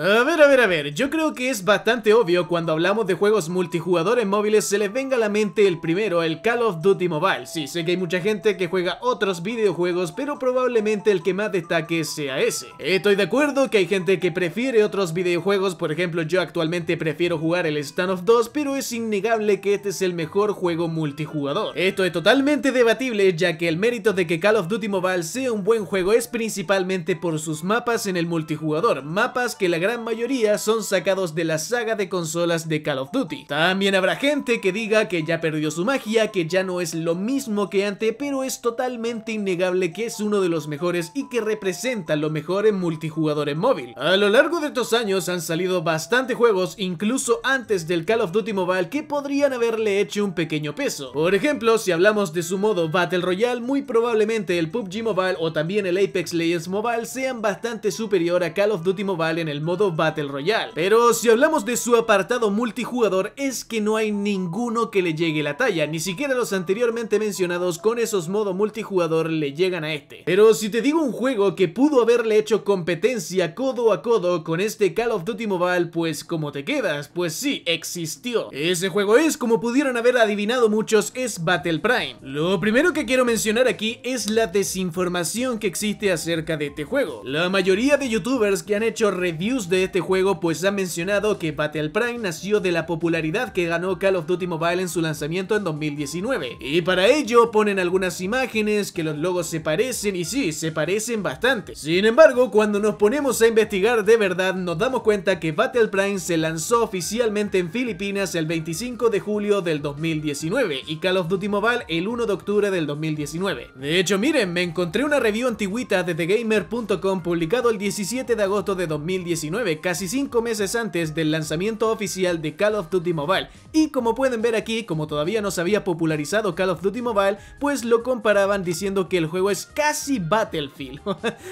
A ver, a ver, a ver, yo creo que es bastante obvio cuando hablamos de juegos multijugadores móviles se les venga a la mente el primero, el Call of Duty Mobile. Sí, sé que hay mucha gente que juega otros videojuegos, pero probablemente el que más destaque sea ese. Estoy de acuerdo que hay gente que prefiere otros videojuegos, por ejemplo yo actualmente prefiero jugar el Stand 2, pero es innegable que este es el mejor juego multijugador. Esto es totalmente debatible, ya que el mérito de que Call of Duty Mobile sea un buen juego es principalmente por sus mapas en el multijugador, mapas que la gran mayoría son sacados de la saga de consolas de Call of Duty. También habrá gente que diga que ya perdió su magia, que ya no es lo mismo que antes, pero es totalmente innegable que es uno de los mejores y que representa lo mejor en multijugador en móvil. A lo largo de estos años han salido bastantes juegos, incluso antes del Call of Duty Mobile, que podrían haberle hecho un pequeño peso. Por ejemplo, si hablamos de su modo Battle Royale, muy probablemente el PUBG Mobile o también el Apex Legends Mobile sean bastante superior a Call of Duty Mobile en el modo Battle Royale. Pero si hablamos de su apartado multijugador es que no hay ninguno que le llegue la talla, ni siquiera los anteriormente mencionados con esos modos multijugador le llegan a este. Pero si te digo un juego que pudo haberle hecho competencia codo a codo con este Call of Duty Mobile, pues como te quedas, pues sí, existió. Ese juego es, como pudieron haber adivinado muchos, es Battle Prime. Lo primero que quiero mencionar aquí es la desinformación que existe acerca de este juego. La mayoría de youtubers que han hecho reviews de este juego pues ha mencionado que Battle Prime nació de la popularidad que ganó Call of Duty Mobile en su lanzamiento en 2019. Y para ello ponen algunas imágenes que los logos se parecen y sí, se parecen bastante. Sin embargo, cuando nos ponemos a investigar de verdad nos damos cuenta que Battle Prime se lanzó oficialmente en Filipinas el 25 de julio del 2019 y Call of Duty Mobile el 1 de octubre del 2019. De hecho, miren, me encontré una review antiguita de TheGamer.com publicado el 17 de agosto de 2019 casi 5 meses antes del lanzamiento oficial de Call of Duty Mobile. Y como pueden ver aquí, como todavía no se había popularizado Call of Duty Mobile, pues lo comparaban diciendo que el juego es casi Battlefield.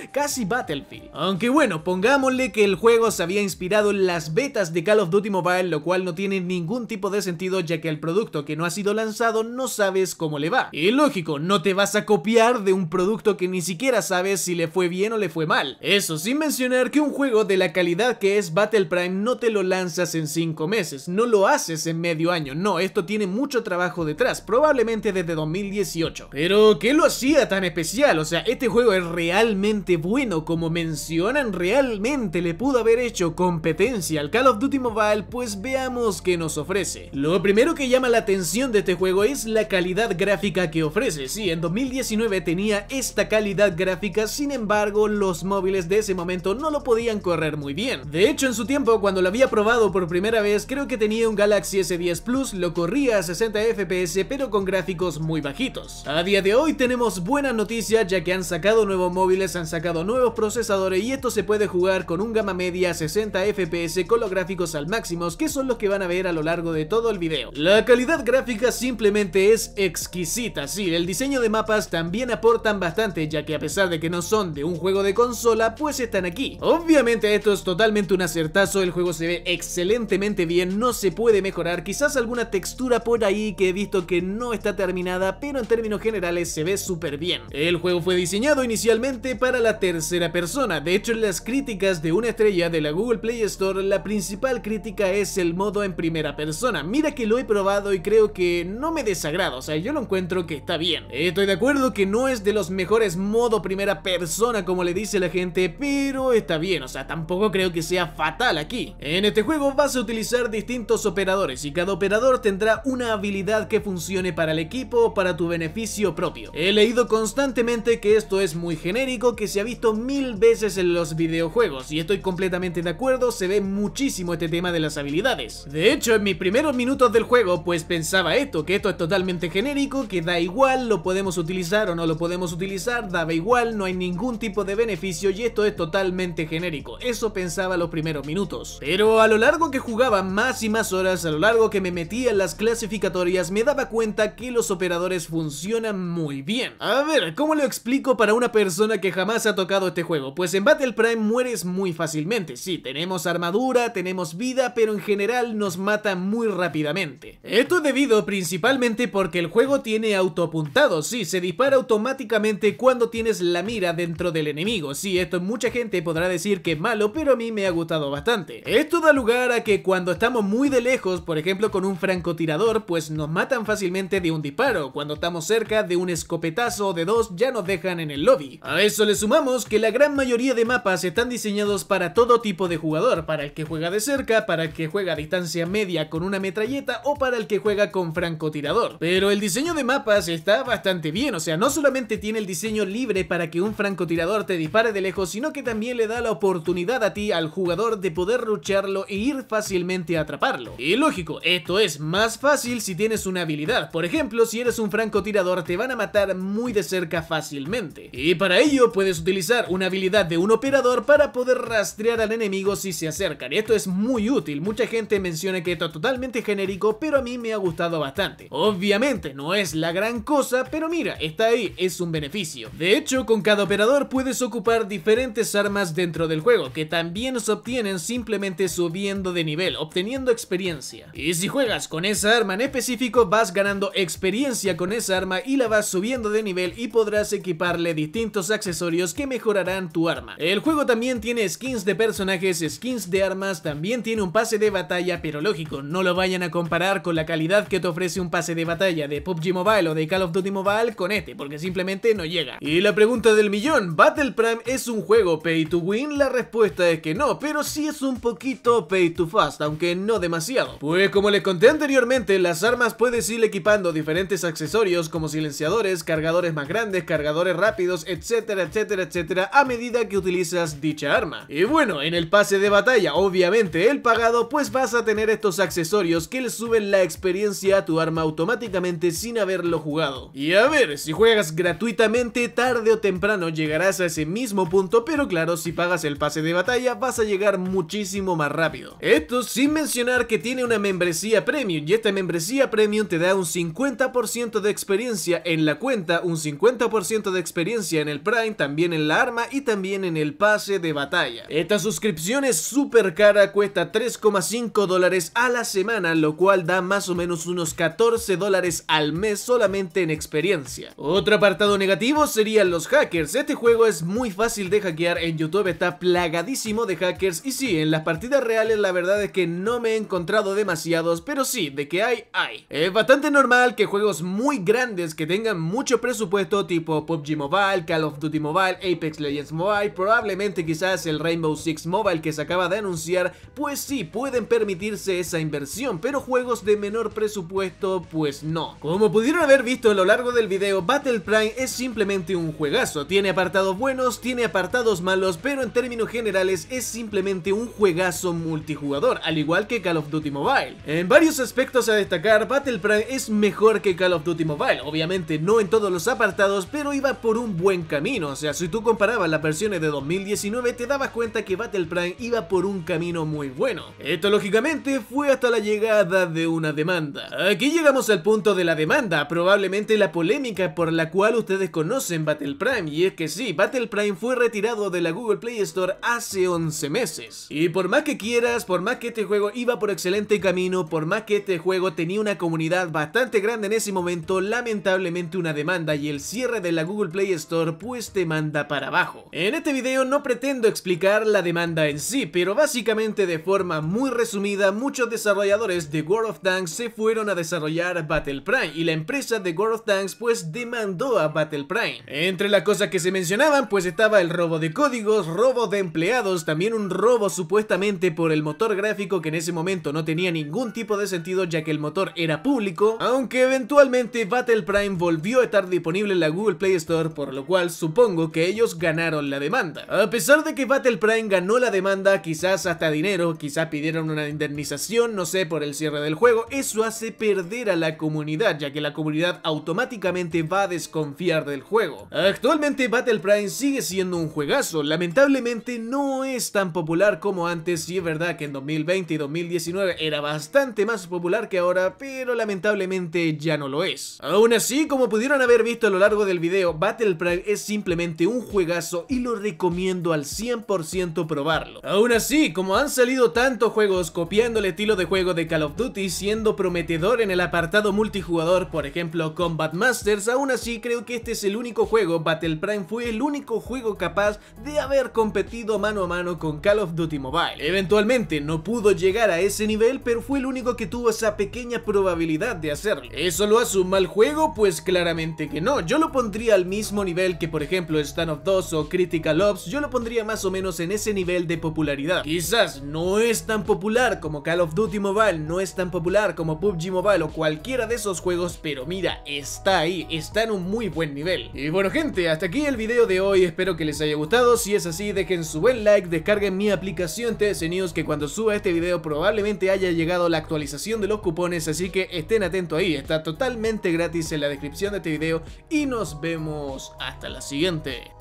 casi Battlefield. Aunque bueno, pongámosle que el juego se había inspirado en las betas de Call of Duty Mobile, lo cual no tiene ningún tipo de sentido ya que el producto que no ha sido lanzado no sabes cómo le va. Y lógico, no te vas a copiar de un producto que ni siquiera sabes si le fue bien o le fue mal. Eso sin mencionar que un juego de la calidad que es Battle Prime no te lo lanzas en 5 meses, no lo haces en medio año, no, esto tiene mucho trabajo detrás, probablemente desde 2018. Pero, que lo hacía tan especial? O sea, este juego es realmente bueno, como mencionan, realmente le pudo haber hecho competencia al Call of Duty Mobile, pues veamos qué nos ofrece. Lo primero que llama la atención de este juego es la calidad gráfica que ofrece, si en 2019 tenía esta calidad gráfica, sin embargo, los móviles de ese momento no lo podían correr muy bien bien. De hecho, en su tiempo, cuando lo había probado por primera vez, creo que tenía un Galaxy S10 Plus, lo corría a 60 FPS, pero con gráficos muy bajitos. A día de hoy tenemos buenas noticias, ya que han sacado nuevos móviles, han sacado nuevos procesadores y esto se puede jugar con un gama media a 60 FPS con los gráficos al máximo, que son los que van a ver a lo largo de todo el video. La calidad gráfica simplemente es exquisita, sí, el diseño de mapas también aportan bastante, ya que a pesar de que no son de un juego de consola, pues están aquí. Obviamente estos totalmente un acertazo, el juego se ve excelentemente bien, no se puede mejorar, quizás alguna textura por ahí que he visto que no está terminada, pero en términos generales se ve súper bien. El juego fue diseñado inicialmente para la tercera persona, de hecho en las críticas de una estrella de la Google Play Store, la principal crítica es el modo en primera persona. Mira que lo he probado y creo que no me desagrada, o sea, yo lo encuentro que está bien. Estoy de acuerdo que no es de los mejores modo primera persona como le dice la gente, pero está bien, o sea, tampoco creo que sea fatal aquí. En este juego vas a utilizar distintos operadores y cada operador tendrá una habilidad que funcione para el equipo o para tu beneficio propio. He leído constantemente que esto es muy genérico, que se ha visto mil veces en los videojuegos y estoy completamente de acuerdo, se ve muchísimo este tema de las habilidades. De hecho, en mis primeros minutos del juego pues pensaba esto, que esto es totalmente genérico, que da igual, lo podemos utilizar o no lo podemos utilizar, daba igual, no hay ningún tipo de beneficio y esto es totalmente genérico. Eso pensaba los primeros minutos. Pero a lo largo que jugaba más y más horas, a lo largo que me metía en las clasificatorias, me daba cuenta que los operadores funcionan muy bien. A ver, ¿cómo lo explico para una persona que jamás ha tocado este juego? Pues en Battle Prime mueres muy fácilmente, sí, tenemos armadura, tenemos vida, pero en general nos mata muy rápidamente. Esto es debido principalmente porque el juego tiene autoapuntado, sí, se dispara automáticamente cuando tienes la mira dentro del enemigo. Sí, esto mucha gente podrá decir que es malo, pero mí me ha gustado bastante. Esto da lugar a que cuando estamos muy de lejos, por ejemplo con un francotirador, pues nos matan fácilmente de un disparo. Cuando estamos cerca de un escopetazo de dos, ya nos dejan en el lobby. A eso le sumamos que la gran mayoría de mapas están diseñados para todo tipo de jugador, para el que juega de cerca, para el que juega a distancia media con una metralleta o para el que juega con francotirador. Pero el diseño de mapas está bastante bien, o sea, no solamente tiene el diseño libre para que un francotirador te dispare de lejos, sino que también le da la oportunidad a al jugador de poder lucharlo e ir fácilmente a atraparlo. Y lógico, esto es más fácil si tienes una habilidad. Por ejemplo, si eres un francotirador te van a matar muy de cerca fácilmente. Y para ello puedes utilizar una habilidad de un operador para poder rastrear al enemigo si se acercan. Y Esto es muy útil, mucha gente menciona que esto es totalmente genérico, pero a mí me ha gustado bastante. Obviamente no es la gran cosa, pero mira, está ahí, es un beneficio. De hecho, con cada operador puedes ocupar diferentes armas dentro del juego, que también también se obtienen simplemente subiendo de nivel, obteniendo experiencia. Y si juegas con esa arma en específico, vas ganando experiencia con esa arma y la vas subiendo de nivel y podrás equiparle distintos accesorios que mejorarán tu arma. El juego también tiene skins de personajes, skins de armas, también tiene un pase de batalla, pero lógico, no lo vayan a comparar con la calidad que te ofrece un pase de batalla de PUBG Mobile o de Call of Duty Mobile con este, porque simplemente no llega. Y la pregunta del millón, ¿Battle Prime es un juego pay to win? La respuesta es que no, pero sí es un poquito pay to fast, aunque no demasiado. Pues como les conté anteriormente, las armas puedes ir equipando diferentes accesorios como silenciadores, cargadores más grandes, cargadores rápidos, etcétera, etcétera, etcétera, a medida que utilizas dicha arma. Y bueno, en el pase de batalla, obviamente el pagado, pues vas a tener estos accesorios que le suben la experiencia a tu arma automáticamente sin haberlo jugado. Y a ver, si juegas gratuitamente, tarde o temprano llegarás a ese mismo punto, pero claro, si pagas el pase de batalla, vas a llegar muchísimo más rápido. Esto sin mencionar que tiene una membresía premium y esta membresía premium te da un 50% de experiencia en la cuenta, un 50% de experiencia en el Prime, también en la arma y también en el pase de batalla. Esta suscripción es súper cara, cuesta 3,5 dólares a la semana, lo cual da más o menos unos 14 dólares al mes solamente en experiencia. Otro apartado negativo serían los hackers. Este juego es muy fácil de hackear en YouTube, está plagadísimo de hackers y sí, en las partidas reales la verdad es que no me he encontrado demasiados, pero sí, de que hay, hay. Es bastante normal que juegos muy grandes que tengan mucho presupuesto tipo PUBG Mobile, Call of Duty Mobile, Apex Legends Mobile, probablemente quizás el Rainbow Six Mobile que se acaba de anunciar, pues sí, pueden permitirse esa inversión, pero juegos de menor presupuesto, pues no. Como pudieron haber visto a lo largo del video, Battle Prime es simplemente un juegazo, tiene apartados buenos, tiene apartados malos, pero en términos generales es simplemente un juegazo multijugador, al igual que Call of Duty Mobile. En varios aspectos a destacar, Battle Prime es mejor que Call of Duty Mobile, obviamente no en todos los apartados, pero iba por un buen camino, o sea, si tú comparabas las versiones de 2019 te dabas cuenta que Battle Prime iba por un camino muy bueno. Esto lógicamente fue hasta la llegada de una demanda. Aquí llegamos al punto de la demanda, probablemente la polémica por la cual ustedes conocen Battle Prime, y es que sí, Battle Prime fue retirado de la Google Play Store hace 11 meses. Y por más que quieras, por más que este juego iba por excelente camino, por más que este juego tenía una comunidad bastante grande en ese momento, lamentablemente una demanda y el cierre de la Google Play Store pues te manda para abajo. En este video no pretendo explicar la demanda en sí, pero básicamente de forma muy resumida, muchos desarrolladores de World of Tanks se fueron a desarrollar Battle Prime y la empresa de World of Tanks pues demandó a Battle Prime. Entre las cosas que se mencionaban pues estaba el robo de códigos, robo de empleados, también un robo supuestamente por el motor gráfico que en ese momento no tenía ningún tipo de sentido ya que el motor era público, aunque eventualmente Battle Prime volvió a estar disponible en la Google Play Store, por lo cual supongo que ellos ganaron la demanda. A pesar de que Battle Prime ganó la demanda, quizás hasta dinero, quizás pidieron una indemnización, no sé, por el cierre del juego, eso hace perder a la comunidad, ya que la comunidad automáticamente va a desconfiar del juego. Actualmente Battle Prime sigue siendo un juegazo, lamentablemente no es tan popular como antes, y es verdad que en 2020 y 2019 era bastante más popular que ahora, pero lamentablemente ya no lo es. Aún así, como pudieron haber visto a lo largo del video, Battle Prime es simplemente un juegazo y lo recomiendo al 100% probarlo. Aún así, como han salido tantos juegos copiando el estilo de juego de Call of Duty siendo prometedor en el apartado multijugador, por ejemplo Combat Masters, aún así creo que este es el único juego, Battle Prime fue el único juego capaz de haber competido mano a mano con Call of Duty Mobile. Eventualmente no pudo llegar a ese nivel, pero fue el único que tuvo esa pequeña probabilidad de hacerlo. ¿Eso lo hace un mal juego? Pues claramente que no. Yo lo pondría al mismo nivel que por ejemplo Stand of 2 o Critical Ops, yo lo pondría más o menos en ese nivel de popularidad. Quizás no es tan popular como Call of Duty Mobile, no es tan popular como PUBG Mobile o cualquiera de esos juegos, pero mira, está ahí, está en un muy buen nivel. Y bueno gente, hasta aquí el video de hoy, espero que les haya gustado, si es así dejen su buen like, descarguen mi aplicación TDC News que cuando suba este video probablemente haya llegado la actualización de los cupones, así que estén atentos ahí, está totalmente gratis en la descripción de este video y nos vemos hasta la siguiente.